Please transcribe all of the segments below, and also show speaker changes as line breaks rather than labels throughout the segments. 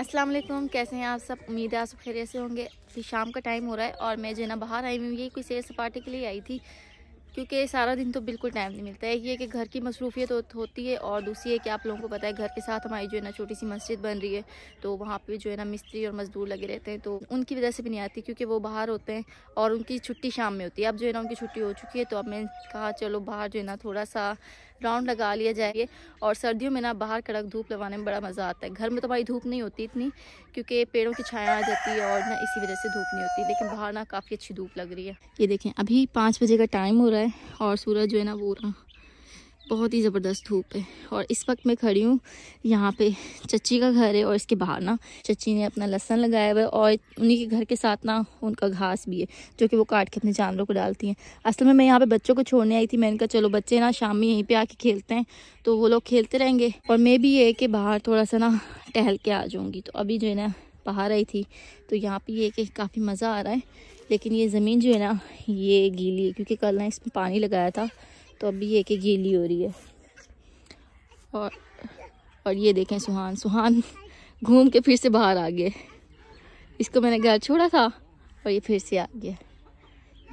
अस्सलाम वालेकुम कैसे हैं आप सब उम्मीद है आप सब खैरियत से होंगे शाम का टाइम हो रहा है और मैं जो है ना बाहर आई हुई है कोई सैर सपाटे के लिए आई थी क्योंकि सारा दिन तो बिल्कुल टाइम नहीं मिलता है ये कि घर की मसरूफियत तो होती है और दूसरी है कि आप लोगों को पता है घर के साथ हमारी जो है ना छोटी सी मस्जिद बन रही है तो वहाँ पर जो है ना मिस्त्री और मजदूर लगे रहते हैं तो उनकी वजह से भी नहीं आती क्योंकि वो बाहर होते हैं और उनकी छुट्टी शाम में होती है अब जो है ना उनकी छुट्टी हो चुकी है तो अब मैंने कहा चलो बाहर जो है ना थोड़ा सा राउंड लगा लिया जाए और सर्दियों में ना बाहर कड़क धूप लगाने में बड़ा मज़ा आता है घर में तो हमारी धूप नहीं होती इतनी क्योंकि पेड़ों की छाया आ जाती है और ना इसी वजह से धूप नहीं होती लेकिन बाहर ना काफ़ी अच्छी धूप लग रही है ये देखें अभी पाँच बजे का टाइम हो रहा है है और सूरज जो है ना वो रहा बहुत ही ज़बरदस्त धूप है और इस वक्त मैं खड़ी हूँ यहाँ पे चची का घर है और इसके बाहर ना चची ने अपना लहसन लगाया हुआ है और उन्हीं के घर के साथ ना उनका घास भी है जो कि वो काट के अपने जानवरों को डालती हैं असल में मैं यहाँ पे बच्चों को छोड़ने आई थी मैंने कहा चलो बच्चे ना शाम में यहीं पर आके खेलते हैं तो वो लोग खेलते रहेंगे और मैं भी ये कि बाहर थोड़ा सा ना टहल के आ जाऊँगी तो अभी जो है ना बाहर आई थी तो यहाँ पर ये कि काफ़ी मज़ा आ रहा है लेकिन ये ज़मीन जो है ना ये गीली है क्योंकि कल ना इसमें पानी लगाया था तो अभी ये कि गीली हो रही है और और ये देखें सुहान सुहान घूम के फिर से बाहर आ गए इसको मैंने घर छोड़ा था और ये फिर से आ गया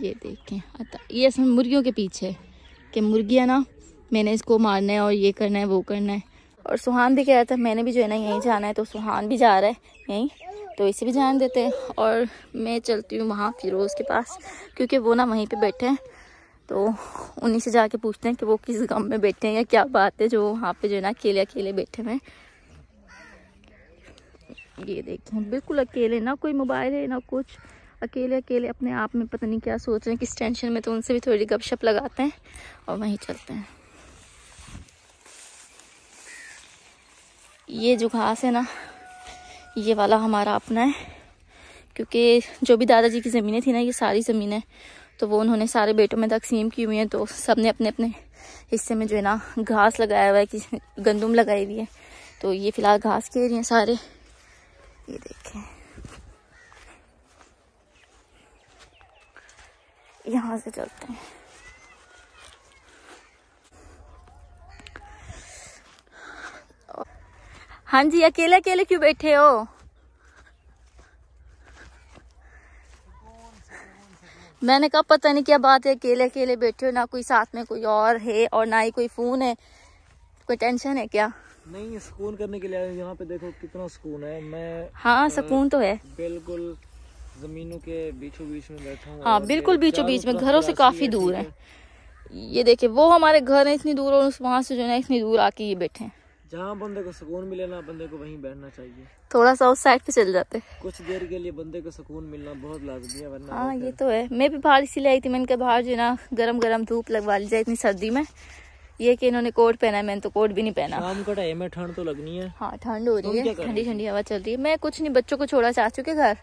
ये देखें अतः ये असल मुर्गियों के पीछे कि मुर्गियाँ ना मैंने इसको मारना है और ये करना है वो करना है और सुहान भी कह रहा था मैंने भी जो है ना यहीं जाना है तो सुहान भी जा रहा है यहीं तो इसे भी जान देते हैं और मैं चलती हूँ वहाँ फिरोज़ के पास क्योंकि वो ना वहीं पे बैठे हैं तो उन्हीं से जाके पूछते हैं कि वो किस गम में बैठे हैं या क्या बात है जो वहाँ पे जो है ना अकेले अकेले बैठे हुए हैं ये देखें बिल्कुल अकेले ना कोई मोबाइल है ना कुछ अकेले अकेले अपने आप में पता नहीं क्या सोच रहे हैं किस टेंशन में तो उनसे भी थोड़ी गपशप लगाते हैं और वहीं चलते हैं ये जो घास है ना ये वाला हमारा अपना है क्योंकि जो भी दादाजी की ज़मीनें थी ना ये सारी ज़मीनें तो वो उन्होंने सारे बेटों में तकसीम की हुई हैं तो सब ने अपने अपने हिस्से में जो है ना घास लगाया हुआ है किसी गंदम लगाई हुई है तो ये फ़िलहाल घास के एरिए सारे ये देखें यहाँ से चलते हैं हाँ जी अकेले अकेले क्यों बैठे हो मैंने कहा पता नहीं क्या बात है अकेले अकेले बैठे हो ना कोई साथ में कोई और है और ना ही कोई फोन है कोई टेंशन है क्या
नहीं सुकून करने के लिए यहाँ पे देखो कितना सुकून है मैं हाँ सुकून तो है बिल्कुल जमीनों के बीचों बीच में बैठा हूँ हाँ बिल्कुल बीचों बीच में घरों से काफी दूर है
ये देखे वो हमारे घर है इतनी दूर और वहाँ से जो है इतनी दूर आके ये बैठे हैं
जहाँ बंदे को सुकून मिले ना बंदे को वहीं बैठना चाहिए
थोड़ा सा उस साइड पे चल जाते
कुछ देर के लिए बंदे को सुकून मिलना बहुत लाजमी है वरना हाँ ये तो है मैं
भी बाहर इसीलिए आई थी मैंने कहा बाहर जो ना गरम गरम धूप लगवा ली जाए इतनी सर्दी में ये कि इन्होंने कोट पहना है मैंने तो कोट भी नहीं पहना शाम
का टाइम है ठंड तो लगनी है
हाँ ठंड हो रही है ठंडी ठंडी हवा चल रही है मैं कुछ नहीं बच्चों को छोड़ा चाह चुके घर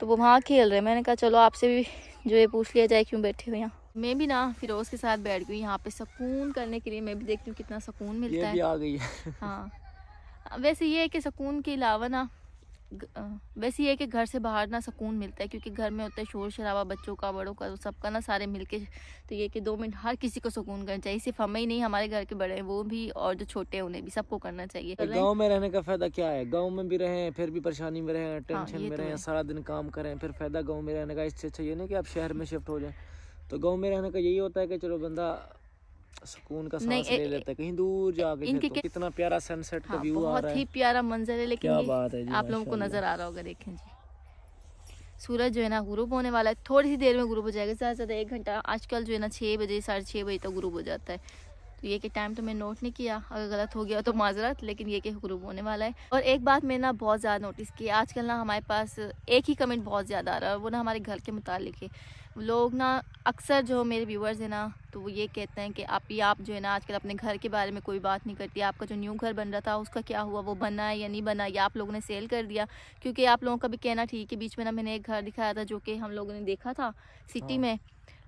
तो वो वहाँ खेल रहे मैंने कहा चलो आपसे भी जो ये पूछ लिया जाए क्यों बैठे हुए यहाँ मैं भी ना फिरोज के साथ बैठ गई यहाँ पे सुकून करने के लिए मैं भी देखती हूँ कितना सुकून मिलता ये है आ गई है हाँ वैसे ये है कि सुकून के अलावा ना वैसे ये है कि घर से बाहर ना सुकून मिलता है क्योंकि घर में होता है शोर शराबा बच्चों का बड़ों का तो सबका ना सारे मिलके तो ये कि दो मिनट हर किसी को सुकून करना चाहिए सिर्फ हमें ही नहीं हमारे घर के बड़े हैं वो भी और जो छोटे हैं उन्हें भी सबको करना चाहिए तो गाँव
में रहने का फायदा क्या है गाँव में भी रहे फिर भी परेशानी में रहे हाँ, टेंशन में तो रहे सारा दिन काम करें फिर फायदा गाँव में रहने का इससे अच्छा ये नहीं कि आप शहर में शिफ्ट हो जाए तो गांव में रहने का यही होता है कि चलो बंदा सुकून का सांस ले लेता है कहीं दूर जाके इनके तो, कितना प्यारा सनसेट का व्यू हाँ, आ रहा है बहुत ही
प्यारा मंजर है लेकिन क्या बात है आप लोगों को नजर आ रहा होगा देखें जी सूरज जो है ना गुरूब होने वाला है थोड़ी सी देर में ग्रुप हो जाएगा ज़्यादा से ज़्यादा एक घंटा आजकल जो है ना छह बजे साढ़े छह बजे तक गुरूब ग्रुप हो जाता है तो ये कि टाइम तो मैं नोट नहीं किया अगर गलत हो गया तो माजरत लेकिन ये कि ग्रूब होने वाला है और एक बात मैंने ना बहुत ज़्यादा नोटिस की आजकल ना हमारे पास एक ही कमेंट बहुत ज़्यादा आ रहा है वो ना हमारे घर के मुतालिक है लोग ना अक्सर जो मेरे व्यूवर्स हैं ना तो वो ये कहते हैं कि आप ही आप जो है ना आजकल अपने घर के बारे में कोई बात नहीं करती आपका जो न्यू घर बन रहा था उसका क्या हुआ वो बना है या नहीं बना या आप लोगों ने सेल कर दिया क्योंकि आप लोगों का भी कहना ठीक है बीच में ना मैंने एक घर दिखाया था जो कि हम लोगों ने देखा था सिटी हाँ। में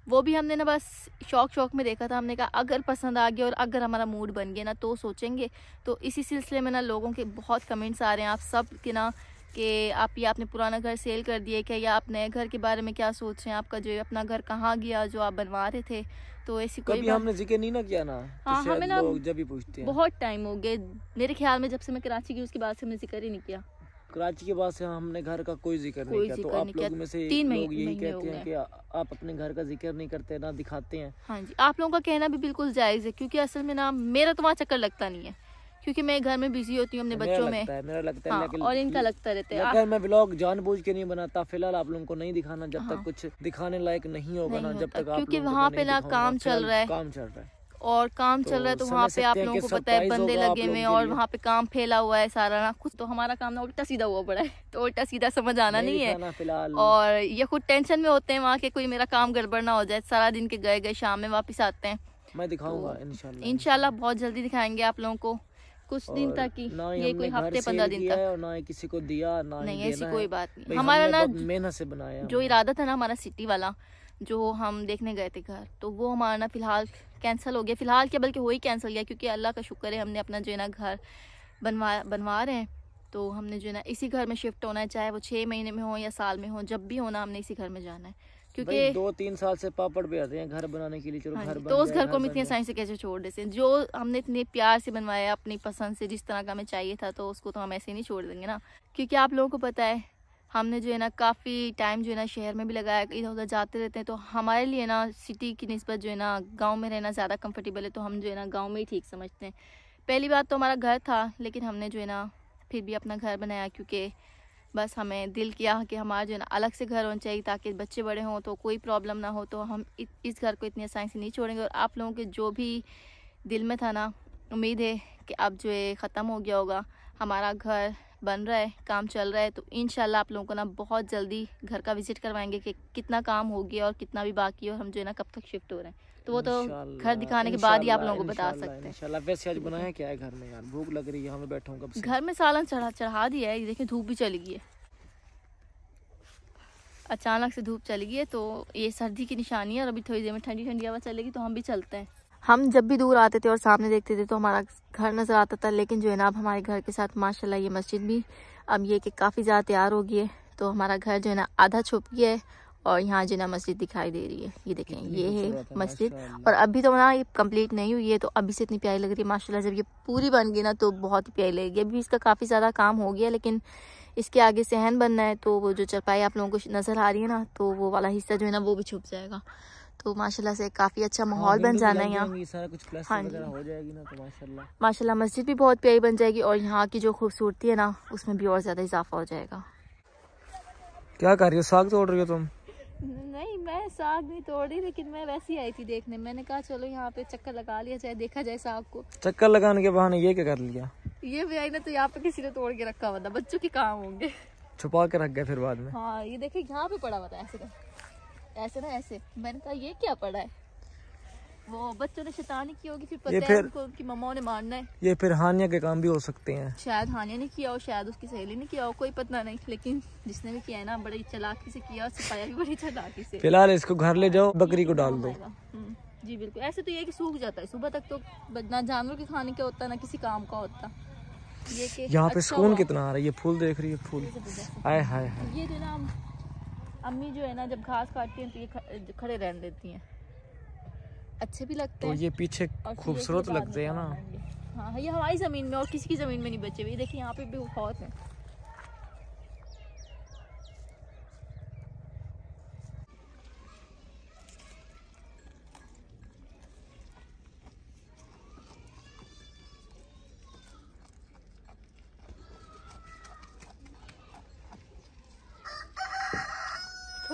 वो भी हमने ना बस शौक शौक में देखा था हमने कहा अगर पसंद आ गया और अगर हमारा मूड बन गया ना तो सोचेंगे तो इसी सिलसिले में ना लोगों के बहुत कमेंट्स आ रहे हैं आप सब के ना कि आप ये आपने पुराना घर सेल कर दिया क्या या आप नए घर के बारे में क्या सोच रहे हैं आपका जो अपना घर कहाँ गया जो आप बनवा रहे थे तो ऐसी कोई हमने
जिक्र नहीं ना किया ना तो हाँ तो हमें ना जब भी पूछते हैं बहुत
टाइम हो गया मेरे ख्याल में जब से मैं कराची गई उसके बाद से हमने जिक्र ही नहीं किया
कराची के बाद से हमने घर का कोई जिक्र नहीं किया तो आप लोग में से तीन लोग यही कहते हैं कि आप अपने घर का जिक्र नहीं करते ना दिखाते हैं
हाँ जी आप लोगों का कहना भी बिल्कुल जायज़ है क्योंकि असल में ना मेरा तो वहाँ चक्कर लगता नहीं है क्योंकि मैं घर में बिजी होती हूँ अपने बच्चों में
मेरा लगता है हाँ, और इनका लगता
रहता है अगर मैं
ब्लॉग बुझ के नहीं बनाता फिलहाल आप लोगों को नहीं दिखाना जब तक हाँ। कुछ दिखाने लायक नहीं होगा ना जब तक क्यूँकी वहाँ पे ना काम चल रहा है काम चल रहा है
और काम तो चल रहा है तो वहाँ पे आप लोगों को पता है बंदे लगे हुए और वहाँ पे काम फैला हुआ है सारा ना कुछ तो हमारा काम ना उल्टा सीधा हुआ पड़ा है तो उल्टा सीधा समझ आना नहीं, नहीं
है और
ये खुद टेंशन में होते हैं वहाँ के कोई मेरा काम गड़बड़ ना हो जाए सारा दिन के गए गए शाम में वापिस आते हैं
मैं दिखाऊंगा तो
इनशाला बहुत जल्दी दिखाएंगे आप लोगों को कुछ दिन तक ही ये कोई हफ्ते पंद्रह दिन
तक ना किसी को दिया ना नहीं ऐसी कोई बात नहीं हमारा ना मेहनत से बनाया जो
इरादा था ना हमारा सिटी वाला जो हम देखने गए थे घर तो वो हमारा ना फ़िलहाल कैंसिल हो गया फ़िलहाल क्या बल्कि हो ही कैंसिल गया क्योंकि अल्लाह का शुक्र है हमने अपना जो है ना घर बनवा बनवा रहे हैं तो हमने जो है ना इसी घर में शिफ्ट होना है चाहे वो छः महीने में हो या साल में हो जब भी होना हमने इसी घर में जाना है क्योंकि दो
तीन साल से पापड़ पे आते हैं घर बनाने के लिए चलो हाँ, घर तो उस घर को हम इतनी आसानी
से कैसे छोड़ देते हैं जो हमने इतने प्यार से बनवाया अपनी पसंद से जिस तरह का हमें चाहिए था तो उसको तो हम ऐसे नहीं छोड़ देंगे ना क्योंकि आप लोगों को पता है हमने जो है ना काफ़ी टाइम जो है ना शहर में भी लगाया इधर उधर जाते रहते हैं तो हमारे लिए ना सिटी की नस्बत जो है ना गाँव में रहना ज़्यादा कम्फर्टेबल है तो हम जो है ना गाँव में ही ठीक समझते हैं पहली बात तो हमारा घर था लेकिन हमने जो है ना फिर भी अपना घर बनाया क्योंकि बस हमें दिल किया कि हमारा जो है ना अलग से घर होना चाहिए ताकि बच्चे बड़े हों तो कोई प्रॉब्लम ना हो तो हम इस घर को इतनी आसानी से नहीं छोड़ेंगे और आप लोगों के जो भी दिल में था ना उम्मीद है कि अब जो है ख़त्म हो गया होगा हमारा घर बन रहा है काम चल रहा है तो इन आप लोगों को ना बहुत जल्दी घर का विजिट करवाएंगे कि कितना काम हो गया और कितना भी बाकी है और हम जो है ना कब तक शिफ्ट हो रहे हैं तो वो तो घर दिखाने के बाद ही आप लोगों को बता सकते
हैं वैसे आज बनाया क्या है घर में यार भूख लग रही है हमें घर
में सालन चढ़ा चढ़ा दिया है देखिए धूप भी चली गई है अचानक से धूप चली गई है तो ये सर्दी की निशानी है और अभी थोड़ी देर में ठंडी ठंडी हवा चलेगी तो हम भी चलते हैं हम जब भी दूर आते थे और सामने देखते थे तो हमारा घर नज़र आता था लेकिन जो है ना अब हमारे घर के साथ माशाल्लाह ये मस्जिद भी अब ये कि काफ़ी ज़्यादा तैयार हो गई है तो हमारा घर जो है ना आधा छुप गया है और यहाँ जो ना मस्जिद दिखाई दे रही है ये देखें ये है मस्जिद और अभी तो ना ये कम्प्लीट नहीं हुई है तो अभी से इतनी प्यारी लग रही है माशा जब ये पूरी बन गई ना तो बहुत ही प्यारी लगेगी अभी इसका काफ़ी ज़्यादा काम हो गया लेकिन इसके आगे सहन बनना है तो वो जो चरपाई आप लोगों को नज़र आ रही है ना तो वो वाला हिस्सा जो है ना वो भी छुप जाएगा तो माशाल्लाह से काफ़ी अच्छा हाँ, माहौल बन जाना है यहाँ
हाँ जी तो
माशाल्लाह मस्जिद भी बहुत प्यारी बन जाएगी और यहाँ की जो खूबसूरती है ना उसमें भी और ज़्यादा इजाफा हो जाएगा
क्या कर रही हो साग तोड़ रही हो तुम
नहीं मैं साग नहीं तोड़ रही लेकिन मैं वैसे ही आई थी देखने मैंने कहा चलो यहाँ पे चक्कर लगा लिया जाए देखा जाए साग को
चक्कर लगाने के बहाने ये क्या कर लिया
ये भी आई ना तो यहाँ पे किसी ने तोड़ के रखा हुआ था बच्चों के काम होंगे
छुपा के रख गए फिर बाद में
हाँ ये देखे यहाँ पे पड़ा हुआ था ऐसे तो। ऐसे ना ऐसे मैंने कहा ये क्या पड़ा है वो बच्चों ने शैतानी की होगी फिर पता है उनको कि मम्मा ने मारना है
ये फिर हानिया के काम भी हो सकते हैं
शायद हानिया ने किया हो शायद उसकी सहेली ने किया हो कोई पता नहीं लेकिन जिसने भी किया है ना बड़ी चलाकी से किया सिपाया भी बड़ी चलाकी से फिलहाल
इसको घर ले जाओ बकरी को तो डाल दो
हम्म, जी बिल्कुल ऐसे तो ये कि सूख जाता है सुबह तक तो ना जानवर के खाने का होता ना किसी काम का होता यहाँ पे अच्छा सुकून कितना आ
रहा है ये फूल देख रही है फूल आये हाय हाय
ये जो ना अम्मी जो है ना जब घास काटती हैं तो ये खड़े रहने देती हैं अच्छे भी लगते तो हैं ये पीछे खूबसूरत लगते हैं ना हाँ ये हमारी ज़मीन में और किसी की ज़मीन में नहीं बचे हुए देखिए यहाँ पे भी बहुत है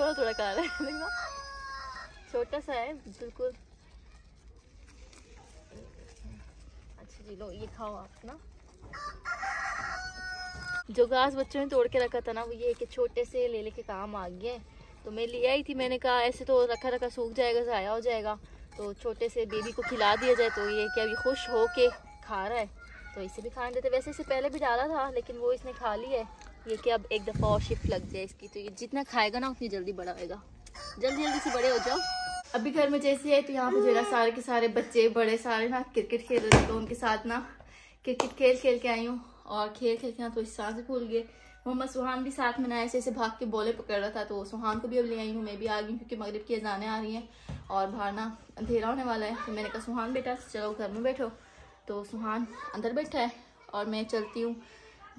थोड़ा थोड़ा काला है देखना छोटा सा है बिल्कुल अच्छा जी लो ये खाओ आप ना जो घास बच्चों ने तोड़ के रखा था ना वो ये कि छोटे से ले लेके काम आ गए तो मैं ले आई थी मैंने कहा ऐसे तो रखा रखा सूख जाएगा ज़ाया हो जाएगा तो छोटे से बेबी को खिला दिया जाए तो ये क्या अभी खुश हो के खा रहा है तो इसे भी खाने देते वैसे इसे पहले भी डाला था लेकिन वो इसने खा लिया है ये कि अब एक दफ़ा और शिफ्ट लग जाए इसकी तो ये जितना खाएगा ना उतनी जल्दी बड़ा होएगा जल्दी जल्दी से बड़े हो जाओ अभी घर में जैसे है तो यहाँ पर जो है सारे के सारे बच्चे बड़े सारे ना क्रिकेट खेल रहे थे तो उनके साथ ना क्रिकेट खेल खेल के आई हूँ और खेल खेल के ना तो सांस फूल गए मोहम्मद सुहान भी साथ में ना ऐसे ऐसे भाग के बोले पकड़ रहा था तो सुहान को भी अब ले आई हूँ मैं भी आ गई क्योंकि मगरब की अजाने आ रही हैं और बाहर ना अंधेरा होने वाला है तो मैंने कहा सुहान बेटा चलो घर में बैठो तो सुहान अंदर बैठा है और मैं चलती हूँ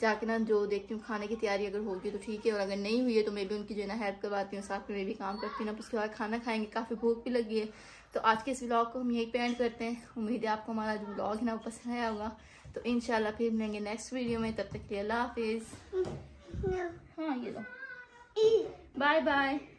जाके ना जो देखती हूँ खाने की तैयारी अगर होगी तो ठीक है और अगर नहीं हुई है तो मैं भी उनकी जो है ना हेल्प करवाती हूँ साथ में मैं भी काम करती हूँ ना उसके बाद खाना खाएंगे काफ़ी भूख भी लगी है तो आज के इस ब्लॉग को हम यहीं पे एंड करते हैं उम्मीद है आपको हमारा जो ब्लॉग है ना वो पसंद आया होगा तो इन फिर मिलेंगे नेक्स्ट वीडियो में तब तक के लिए अल्लाह हाफिज़ हाँ ये लो बाय e. बाय